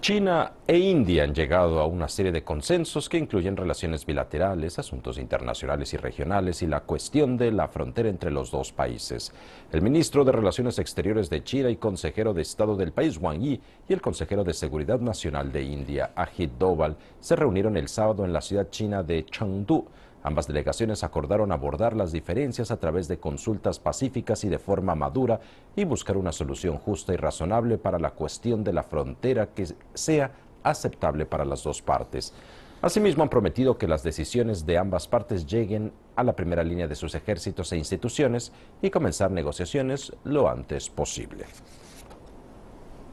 China e India han llegado a una serie de consensos que incluyen relaciones bilaterales, asuntos internacionales y regionales y la cuestión de la frontera entre los dos países. El ministro de Relaciones Exteriores de China y consejero de Estado del país, Wang Yi, y el consejero de Seguridad Nacional de India, Ajit Doval, se reunieron el sábado en la ciudad china de Chengdu Ambas delegaciones acordaron abordar las diferencias a través de consultas pacíficas y de forma madura y buscar una solución justa y razonable para la cuestión de la frontera que sea aceptable para las dos partes. Asimismo, han prometido que las decisiones de ambas partes lleguen a la primera línea de sus ejércitos e instituciones y comenzar negociaciones lo antes posible.